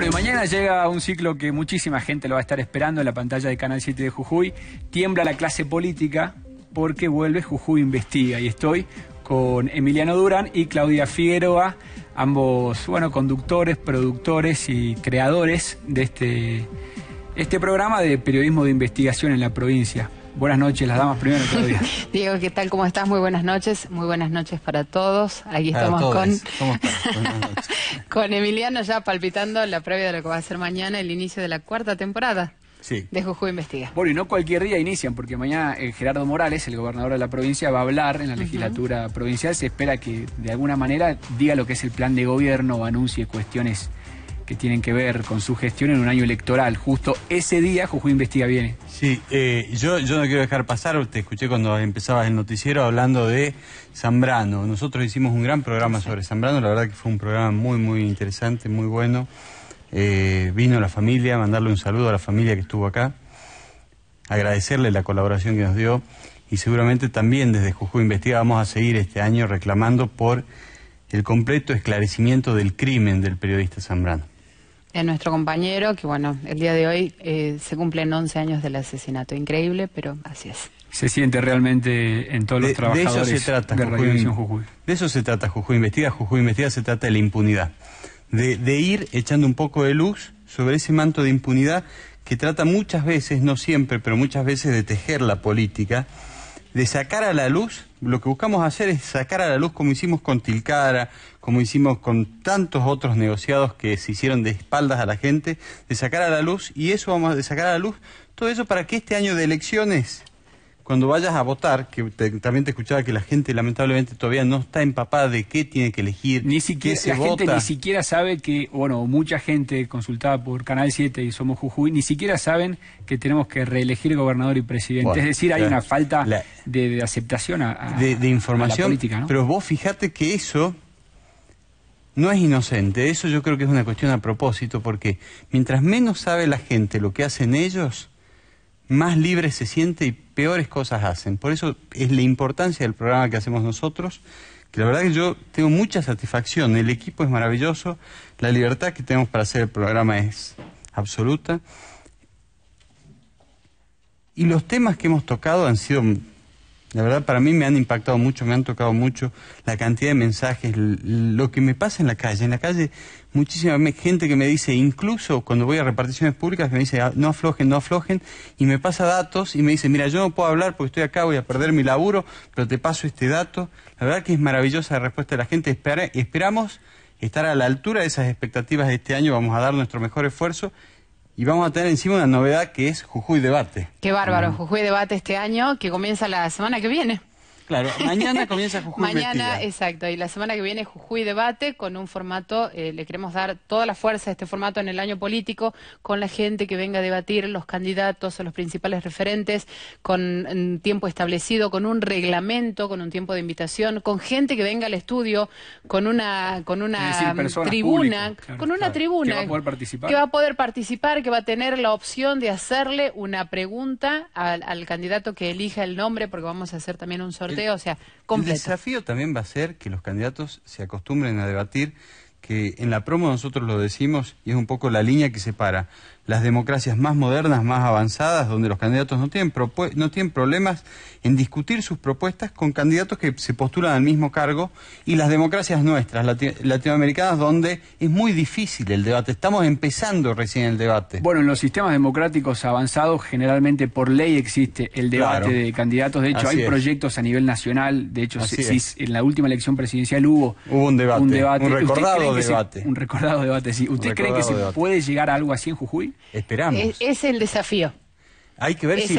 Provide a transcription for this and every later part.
Bueno, mañana llega un ciclo que muchísima gente lo va a estar esperando en la pantalla de Canal 7 de Jujuy. Tiembla la clase política porque vuelve Jujuy Investiga. Y estoy con Emiliano Durán y Claudia Figueroa, ambos, bueno, conductores, productores y creadores de este, este programa de periodismo de investigación en la provincia. Buenas noches, las damas primero Diego, ¿qué tal? ¿Cómo estás? Muy buenas noches. Muy buenas noches para todos. Aquí estamos con... con Emiliano ya palpitando la previa de lo que va a ser mañana, el inicio de la cuarta temporada. Sí. De Jujuy Investiga. Bueno, y no cualquier día inician, porque mañana eh, Gerardo Morales, el gobernador de la provincia, va a hablar en la legislatura provincial. Se espera que de alguna manera diga lo que es el plan de gobierno o anuncie cuestiones que tienen que ver con su gestión en un año electoral. Justo ese día Jujuy Investiga viene. Sí, eh, yo, no quiero dejar pasar, te escuché cuando empezabas el noticiero hablando de Zambrano. Nosotros hicimos un gran programa sobre Zambrano, la verdad que fue un programa muy, muy interesante, muy bueno. Eh, vino la familia, mandarle un saludo a la familia que estuvo acá, agradecerle la colaboración que nos dio y seguramente también desde Jujuy Investiga vamos a seguir este año reclamando por el completo esclarecimiento del crimen del periodista Zambrano en nuestro compañero, que bueno, el día de hoy eh, se cumplen 11 años del asesinato. Increíble, pero así es. Se siente realmente en todos los trabajadores de, eso se trata, de Jujuy, Jujuy. De eso se trata Jujuy Investiga, Jujuy Investiga se trata de la impunidad. De, de ir echando un poco de luz sobre ese manto de impunidad que trata muchas veces, no siempre, pero muchas veces de tejer la política de sacar a la luz, lo que buscamos hacer es sacar a la luz como hicimos con Tilcara, como hicimos con tantos otros negociados que se hicieron de espaldas a la gente, de sacar a la luz, y eso vamos a de sacar a la luz, todo eso para que este año de elecciones cuando vayas a votar, que también te escuchaba que la gente lamentablemente todavía no está empapada de qué tiene que elegir. Ni siquiera, la gente ni siquiera sabe que, bueno, mucha gente consultada por Canal 7 y Somos Jujuy, ni siquiera saben que tenemos que reelegir gobernador y presidente. es decir, hay una falta de, aceptación a, de, de, información. política, Pero vos fijate que eso no es inocente. Eso yo creo que es una cuestión a propósito, porque mientras menos sabe la gente lo que hacen ellos, más libre se siente y peores cosas hacen. Por eso es la importancia del programa que hacemos nosotros, que la verdad que yo tengo mucha satisfacción. El equipo es maravilloso, la libertad que tenemos para hacer el programa es absoluta. Y los temas que hemos tocado han sido la verdad, para mí me han impactado mucho, me han tocado mucho la cantidad de mensajes, lo que me pasa en la calle. En la calle, muchísima gente que me dice, incluso cuando voy a reparticiones públicas, me dice, ah, no aflojen, no aflojen, y me pasa datos y me dice, mira, yo no puedo hablar porque estoy acá, voy a perder mi laburo, pero te paso este dato. La verdad que es maravillosa la respuesta de la gente. esperamos estar a la altura de esas expectativas de este año, vamos a dar nuestro mejor esfuerzo y vamos a tener encima una novedad que es Jujuy Debate. Qué bárbaro, Jujuy Debate este año que comienza la semana que viene. Claro, mañana comienza Jujuy. mañana, exacto. Y la semana que viene Jujuy Debate con un formato, eh, le queremos dar toda la fuerza a este formato en el año político, con la gente que venga a debatir, los candidatos, los principales referentes, con mm, tiempo establecido, con un reglamento, con un tiempo de invitación, con gente que venga al estudio, con una, con una mm, tribuna, con una tribuna. Que va a poder participar. Que va a tener la opción de hacerle una pregunta al candidato que elija el nombre, porque vamos a hacer también un sorteo el desafío también va a ser que los candidatos se acostumbren a debatir que en la promo nosotros lo decimos y es un poco la línea que separa las democracias más modernas, más avanzadas, donde los candidatos no tienen, no tienen problemas en discutir sus propuestas con candidatos que se postulan al mismo cargo, y las democracias nuestras, latinoamericanas, donde es muy difícil el debate. Estamos empezando recién el debate. Bueno, en los sistemas democráticos avanzados, generalmente por ley existe el debate de candidatos. De hecho, hay proyectos a nivel nacional. De hecho, en la última elección presidencial hubo, un, debate, un debate. Un recordado debate. un recordado debate, sí. ¿Usted cree que se puede llegar a algo así en Jujuy? Esperamos. Es, es el desafío. Hay que ver si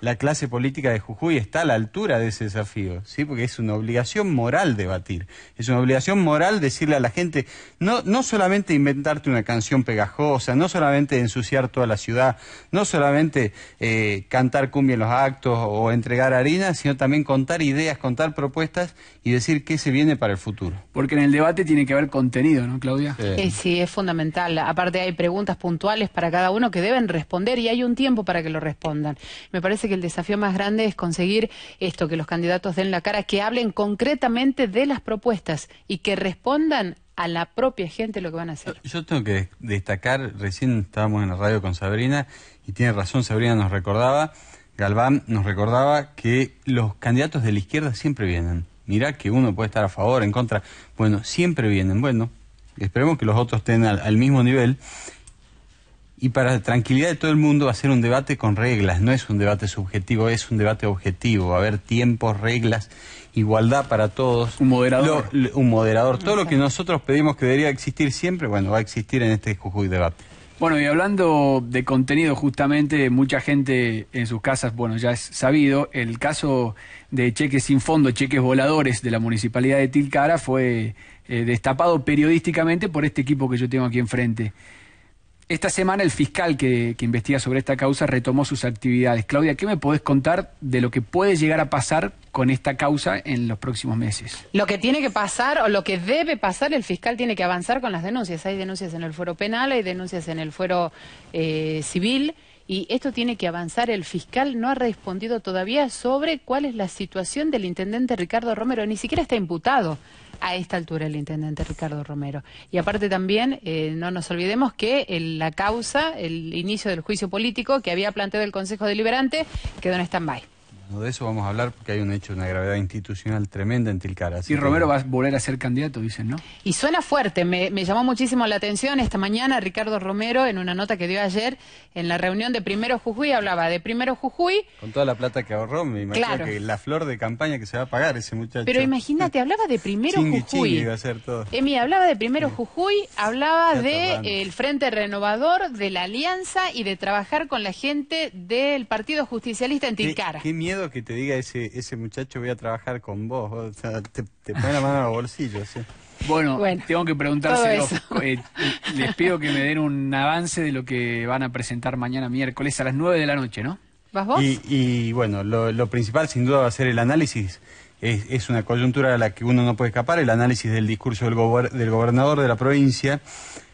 la, clase política de Jujuy está a la altura de ese desafío, ¿sí? Porque es una obligación moral debatir, es una obligación moral decirle a la gente, no, no solamente inventarte una canción pegajosa, no solamente ensuciar toda la ciudad, no solamente eh, cantar cumbia en los actos o entregar harina, sino también contar ideas, contar propuestas y decir qué se viene para el futuro. Porque en el debate tiene que haber contenido, ¿no, Claudia? Sí, eh, sí es fundamental. Aparte hay preguntas puntuales para cada uno que deben responder y hay un tiempo para que lo respondan me parece que el desafío más grande es conseguir esto, que los candidatos den la cara, que hablen concretamente de las propuestas y que respondan a la propia gente lo que van a hacer. Yo tengo que destacar, recién estábamos en la radio con Sabrina y tiene razón, Sabrina nos recordaba, Galván nos recordaba que los candidatos de la izquierda siempre vienen. Mirá que uno puede estar a favor, en contra. Bueno, siempre vienen. Bueno, esperemos que los otros estén al mismo nivel y para la tranquilidad de todo el mundo va a ser un debate con reglas, no es un debate subjetivo, es un debate objetivo, va a haber tiempos, reglas, igualdad para todos. Un moderador. un moderador. Todo lo que nosotros pedimos que debería existir siempre, bueno, va a existir en este Jujuy debate. Bueno, y hablando de contenido, justamente, mucha gente en sus casas, bueno, ya es sabido, el caso de cheques sin fondo, cheques voladores de la municipalidad de Tilcara fue eh, destapado periodísticamente por este equipo que yo tengo aquí enfrente. Esta semana el fiscal que, investiga sobre esta causa retomó sus actividades. Claudia, ¿qué me podés contar de lo que puede llegar a pasar con esta causa en los próximos meses? Lo que tiene que pasar o lo que debe pasar, el fiscal tiene que avanzar con las denuncias. Hay denuncias en el fuero penal, hay denuncias en el fuero eh, civil. Y esto tiene que avanzar. El fiscal no ha respondido todavía sobre cuál es la situación del intendente Ricardo Romero. Ni siquiera está imputado a esta altura el intendente Ricardo Romero. Y aparte también, eh, no nos olvidemos que la causa, el inicio del juicio político que había planteado el Consejo Deliberante, quedó en stand-by. De eso vamos a hablar porque hay un hecho, una gravedad institucional tremenda en Tilcara. Y Romero va a volver a ser candidato, dicen, ¿no? Y suena fuerte, me, llamó muchísimo la atención esta mañana Ricardo Romero en una nota que dio ayer en la reunión de Primero Jujuy, hablaba de Primero Jujuy. Con toda la plata que ahorró, me imagino que la flor de campaña que se va a pagar ese muchacho. Pero imagínate, hablaba de Primero Jujuy. Chingui iba a ser todo. Emi, eh, hablaba de Primero Jujuy, hablaba del de, el Frente Renovador, de la Alianza y de trabajar con la gente del Partido Justicialista en Tilcara. miedo que te diga ese, ese muchacho, voy a trabajar con vos. te, te ponen la mano en los bolsillos. Bueno, tengo que preguntárselo. Eh, les pido que me den un avance de lo que van a presentar mañana miércoles a las 9 de la noche, ¿no? ¿Vas vos? Y, bueno, lo, principal sin duda va a ser el análisis. Es, una coyuntura a la que uno no puede escapar, el análisis del discurso del gobernador de la provincia.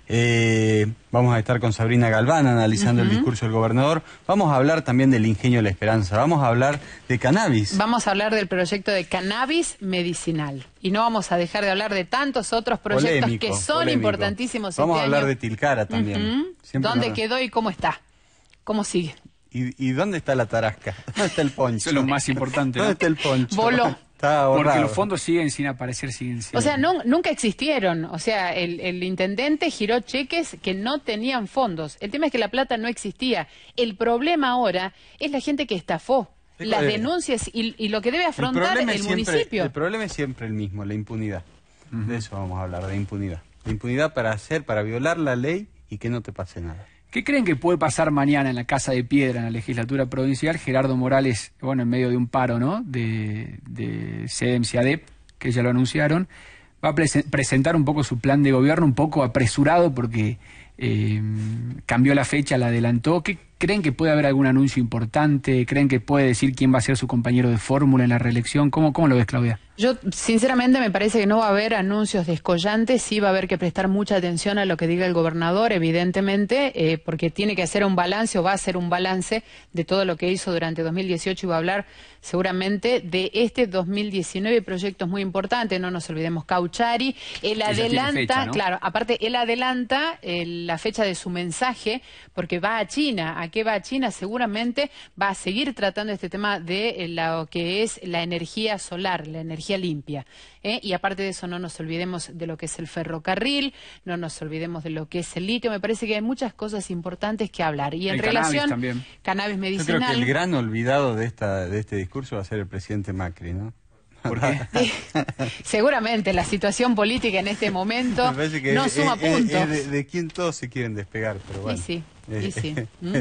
Eh, vamos a estar con Sabrina Galván analizando el discurso del gobernador. Vamos a hablar también del ingenio de la esperanza. Vamos a hablar de cannabis. Vamos a hablar del proyecto de cannabis medicinal. Y no vamos a dejar de hablar de tantos otros proyectos que son importantísimos. Este vamos a hablar de Tilcara también. ¿Dónde quedó y cómo está? ¿Cómo sigue? ¿Y, dónde está la tarasca? ¿Dónde está el poncho? Eso es lo más importante. ¿Dónde está el poncho? Voló porque los fondos siguen sin aparecer, siguen sin... O sea, nunca existieron. O sea, el, intendente giró cheques que no tenían fondos. El tema es que la plata no existía. El problema ahora es la gente que estafó. las eh, denuncias y, lo que debe afrontar el, municipio. El problema es siempre el mismo, la impunidad. De eso vamos a hablar, de impunidad. La impunidad para hacer, para violar la ley y que no te pase nada. ¿Qué creen que puede pasar mañana en la Casa de Piedra, en la legislatura provincial? Gerardo Morales, bueno, en medio de un paro, ¿no? De, de que ya lo anunciaron, va a presentar un poco su plan de gobierno, un poco apresurado porque eh, cambió la fecha, la adelantó. ¿Qué creen que puede haber algún anuncio importante? ¿Creen que puede decir quién va a ser su compañero de fórmula en la reelección? ¿Cómo, cómo lo ves, Claudia? Yo, sinceramente, me parece que no va a haber anuncios descollantes, sí va a haber que prestar mucha atención a lo que diga el gobernador, evidentemente, eh, porque tiene que hacer un balance o va a hacer un balance de todo lo que hizo durante 2018 y va a hablar seguramente de este 2019, proyectos muy importantes, no nos olvidemos, Cauchari. Él adelanta, claro, aparte, él adelanta eh, la fecha de su mensaje, porque va a China. ¿A qué va a China? Seguramente va a seguir tratando este tema de eh, lo que es la energía solar, la energía limpia. ¿eh? Y aparte de eso, no nos olvidemos de lo que es el ferrocarril, no nos olvidemos de lo que es el litio. Me parece que hay muchas cosas importantes que hablar. Y en relación, cannabis, medicinal. Yo creo que el gran olvidado de, esta, de este discurso va a ser el presidente Macri, ¿no? seguramente la situación política en este momento no suma puntos. de, quien todos se quieren despegar, pero bueno. Y eh, sí, sí. ¿Mm?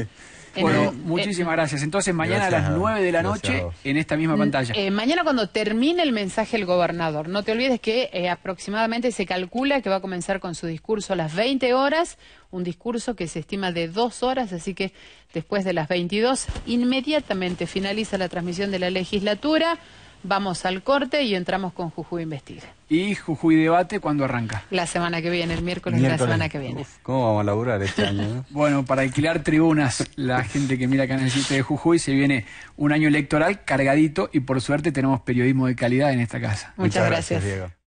Bueno, eh, muchísimas gracias. Entonces, mañana a las 9 de la noche en esta misma mm, pantalla. Eh, mañana cuando termine el mensaje el gobernador, no te olvides que eh, aproximadamente se calcula que va a comenzar con su discurso a las 20 horas, un discurso que se estima de dos horas, así que después de las 22 inmediatamente finaliza la transmisión de la legislatura. Vamos al corte y entramos con Jujuy Investiga. ¿Y Jujuy Debate cuándo arranca? La semana que viene, el miércoles, la semana que viene. ¿Cómo vamos a laburar este año? bueno, para alquilar tribunas, la gente que mira el sitio de Jujuy, se viene un año electoral cargadito y por suerte tenemos periodismo de calidad en esta casa. Muchas, gracias.